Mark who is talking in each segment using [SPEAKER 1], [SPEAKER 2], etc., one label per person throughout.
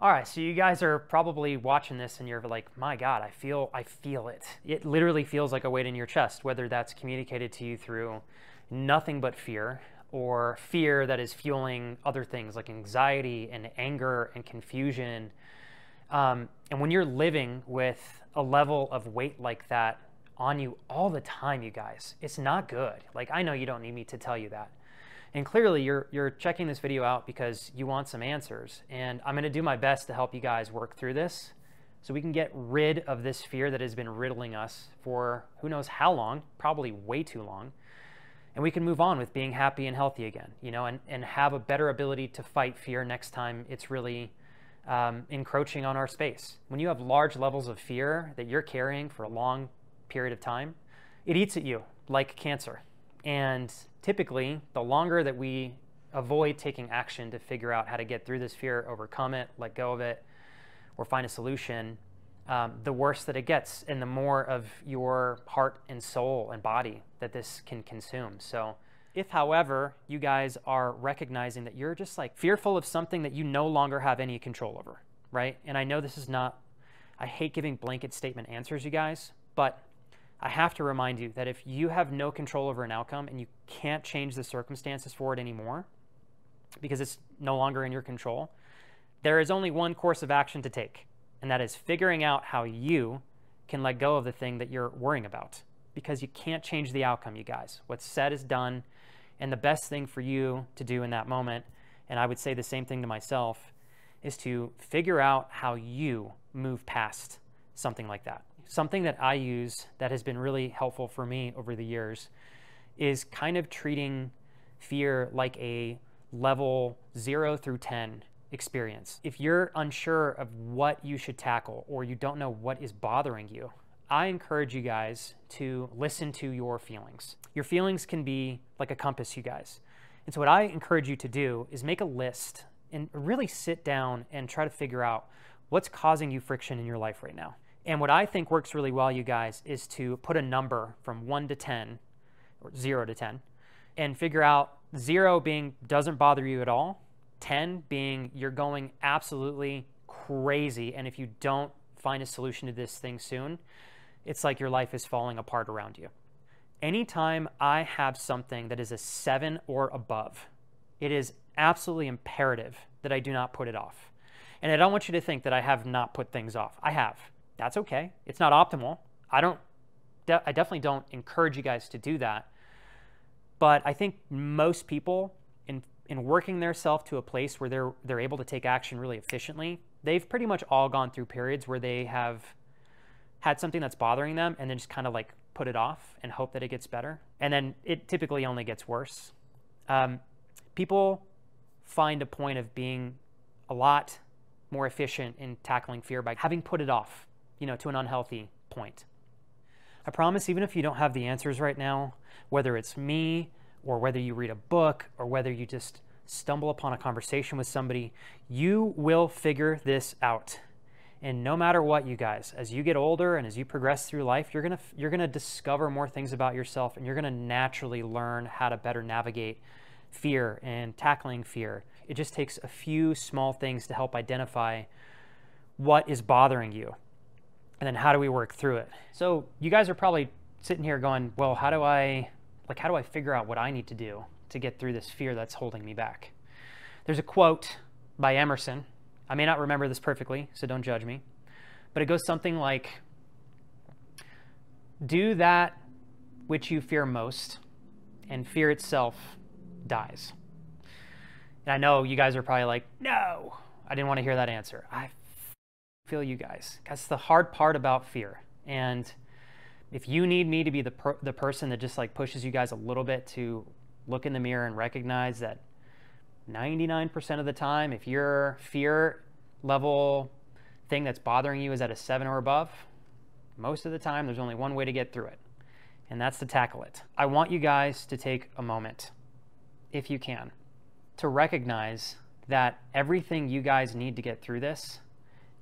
[SPEAKER 1] All right, so you guys are probably watching this and you're like, my God, I feel, I feel it. It literally feels like a weight in your chest, whether that's communicated to you through nothing but fear or fear that is fueling other things like anxiety and anger and confusion. Um, and when you're living with a level of weight like that on you all the time, you guys, it's not good. Like, I know you don't need me to tell you that. And clearly you're, you're checking this video out because you want some answers. And I'm gonna do my best to help you guys work through this so we can get rid of this fear that has been riddling us for who knows how long, probably way too long. And we can move on with being happy and healthy again, you know, and, and have a better ability to fight fear next time it's really um, encroaching on our space. When you have large levels of fear that you're carrying for a long period of time, it eats at you like cancer. And Typically, the longer that we avoid taking action to figure out how to get through this fear, overcome it, let go of it, or find a solution, um, the worse that it gets, and the more of your heart and soul and body that this can consume. So, if, however, you guys are recognizing that you're just like fearful of something that you no longer have any control over, right? And I know this is not, I hate giving blanket statement answers, you guys, but I have to remind you that if you have no control over an outcome and you can't change the circumstances for it anymore because it's no longer in your control, there is only one course of action to take, and that is figuring out how you can let go of the thing that you're worrying about because you can't change the outcome, you guys. What's said is done, and the best thing for you to do in that moment, and I would say the same thing to myself, is to figure out how you move past something like that something that I use that has been really helpful for me over the years is kind of treating fear like a level zero through 10 experience. If you're unsure of what you should tackle or you don't know what is bothering you, I encourage you guys to listen to your feelings. Your feelings can be like a compass, you guys. And so, what I encourage you to do is make a list and really sit down and try to figure out what's causing you friction in your life right now. And what I think works really well, you guys, is to put a number from 1 to 10, or 0 to 10, and figure out 0 being doesn't bother you at all, 10 being you're going absolutely crazy. And if you don't find a solution to this thing soon, it's like your life is falling apart around you. Anytime I have something that is a 7 or above, it is absolutely imperative that I do not put it off. And I don't want you to think that I have not put things off. I have. That's okay. It's not optimal. I don't de I definitely don't encourage you guys to do that. But I think most people in in working themselves to a place where they're they're able to take action really efficiently, they've pretty much all gone through periods where they have had something that's bothering them and then just kind of like put it off and hope that it gets better. And then it typically only gets worse. Um, people find a point of being a lot more efficient in tackling fear by having put it off you know, to an unhealthy point. I promise, even if you don't have the answers right now, whether it's me or whether you read a book or whether you just stumble upon a conversation with somebody, you will figure this out. And no matter what, you guys, as you get older and as you progress through life, you're gonna you're gonna discover more things about yourself, and you're gonna naturally learn how to better navigate fear and tackling fear. It just takes a few small things to help identify what is bothering you and then how do we work through it? So you guys are probably sitting here going, well, how do I, like, how do I figure out what I need to do to get through this fear that's holding me back? There's a quote by Emerson. I may not remember this perfectly, so don't judge me, but it goes something like, do that which you fear most, and fear itself dies. And I know you guys are probably like, no, I didn't want to hear that answer. I feel you guys. That's the hard part about fear. And if you need me to be the, per the person that just like pushes you guys a little bit to look in the mirror and recognize that 99% of the time, if your fear level thing that's bothering you is at a seven or above, most of the time there's only one way to get through it, and that's to tackle it. I want you guys to take a moment, if you can, to recognize that everything you guys need to get through this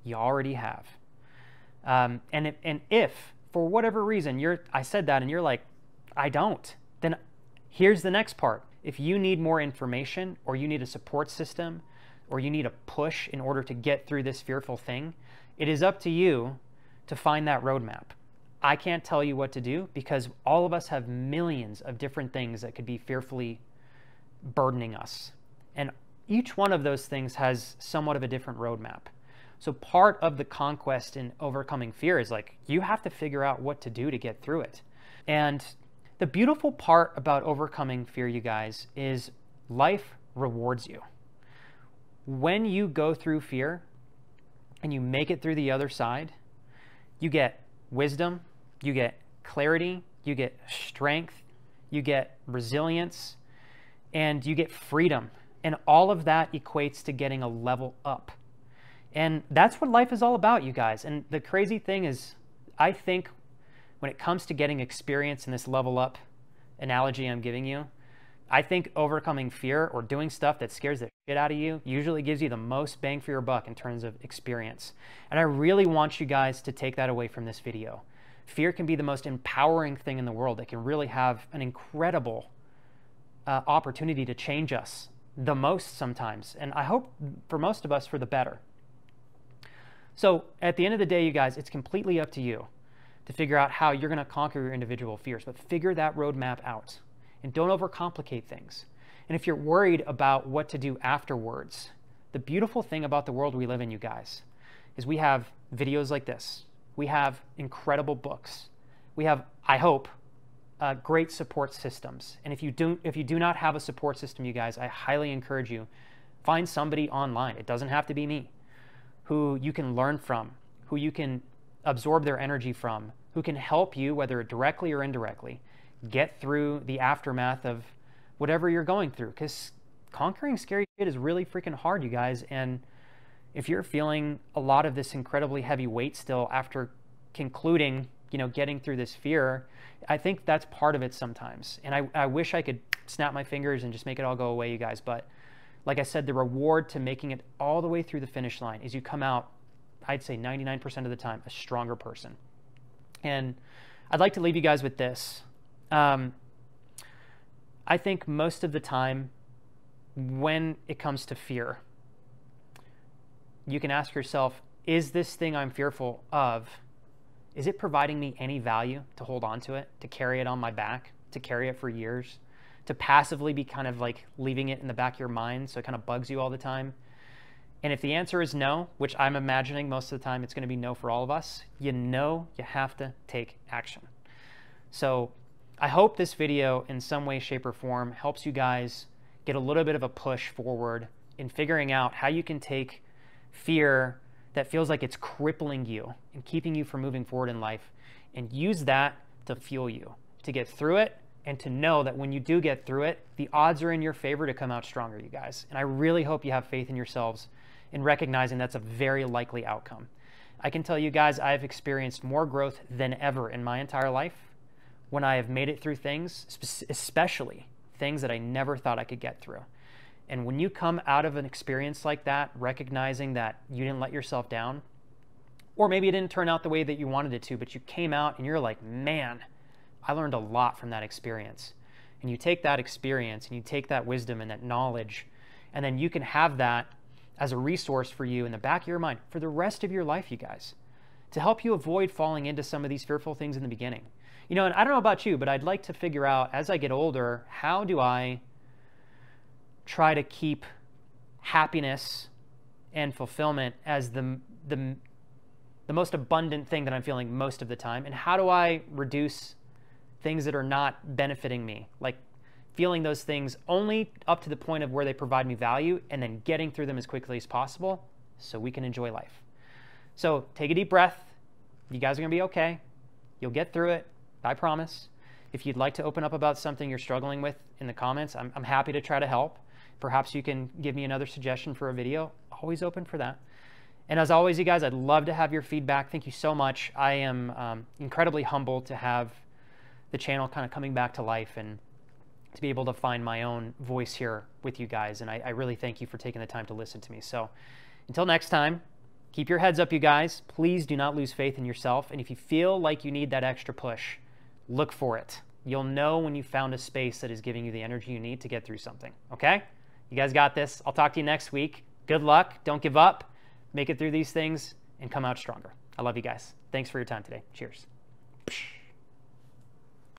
[SPEAKER 1] you already have. Um, and, if, and if, for whatever reason, you're, I said that and you're like, I don't, then here's the next part. If you need more information or you need a support system or you need a push in order to get through this fearful thing, it is up to you to find that roadmap. I can't tell you what to do because all of us have millions of different things that could be fearfully burdening us. And each one of those things has somewhat of a different roadmap. So part of the conquest and overcoming fear is like you have to figure out what to do to get through it. And the beautiful part about overcoming fear, you guys, is life rewards you. When you go through fear and you make it through the other side, you get wisdom, you get clarity, you get strength, you get resilience, and you get freedom. And all of that equates to getting a level up. And that's what life is all about, you guys. And the crazy thing is, I think when it comes to getting experience in this level up analogy I'm giving you, I think overcoming fear or doing stuff that scares the shit out of you usually gives you the most bang for your buck in terms of experience. And I really want you guys to take that away from this video. Fear can be the most empowering thing in the world. It can really have an incredible uh, opportunity to change us the most sometimes. And I hope for most of us for the better. So at the end of the day, you guys, it's completely up to you to figure out how you're going to conquer your individual fears, but figure that roadmap out and don't overcomplicate things. And if you're worried about what to do afterwards, the beautiful thing about the world we live in, you guys, is we have videos like this. We have incredible books. We have, I hope, uh, great support systems. And if you do, if you do not have a support system, you guys, I highly encourage you find somebody online. It doesn't have to be me who you can learn from, who you can absorb their energy from, who can help you, whether directly or indirectly, get through the aftermath of whatever you're going through. Because conquering scary shit is really freaking hard, you guys. And if you're feeling a lot of this incredibly heavy weight still after concluding, you know, getting through this fear, I think that's part of it sometimes. And I, I wish I could snap my fingers and just make it all go away, you guys. But like I said, the reward to making it all the way through the finish line is you come out, I'd say 99% of the time, a stronger person. And I'd like to leave you guys with this. Um, I think most of the time, when it comes to fear, you can ask yourself, is this thing I'm fearful of, is it providing me any value to hold on to it, to carry it on my back, to carry it for years? to passively be kind of like leaving it in the back of your mind so it kind of bugs you all the time? And if the answer is no, which I'm imagining most of the time it's going to be no for all of us, you know you have to take action. So I hope this video in some way, shape, or form helps you guys get a little bit of a push forward in figuring out how you can take fear that feels like it's crippling you and keeping you from moving forward in life and use that to fuel you to get through it and to know that when you do get through it, the odds are in your favor to come out stronger, you guys. And I really hope you have faith in yourselves in recognizing that's a very likely outcome. I can tell you guys, I've experienced more growth than ever in my entire life when I have made it through things, especially things that I never thought I could get through. And when you come out of an experience like that, recognizing that you didn't let yourself down, or maybe it didn't turn out the way that you wanted it to, but you came out and you're like, man, I learned a lot from that experience. And you take that experience and you take that wisdom and that knowledge, and then you can have that as a resource for you in the back of your mind for the rest of your life, you guys, to help you avoid falling into some of these fearful things in the beginning. You know, and I don't know about you, but I'd like to figure out as I get older, how do I try to keep happiness and fulfillment as the, the, the most abundant thing that I'm feeling most of the time? And how do I reduce things that are not benefiting me, like feeling those things only up to the point of where they provide me value and then getting through them as quickly as possible so we can enjoy life. So take a deep breath. You guys are going to be okay. You'll get through it. I promise. If you'd like to open up about something you're struggling with in the comments, I'm, I'm happy to try to help. Perhaps you can give me another suggestion for a video. Always open for that. And as always, you guys, I'd love to have your feedback. Thank you so much. I am um, incredibly humbled to have the channel kind of coming back to life and to be able to find my own voice here with you guys. And I, I really thank you for taking the time to listen to me. So until next time, keep your heads up, you guys. Please do not lose faith in yourself. And if you feel like you need that extra push, look for it. You'll know when you found a space that is giving you the energy you need to get through something. Okay? You guys got this. I'll talk to you next week. Good luck. Don't give up. Make it through these things and come out stronger. I love you guys. Thanks for your time today. Cheers.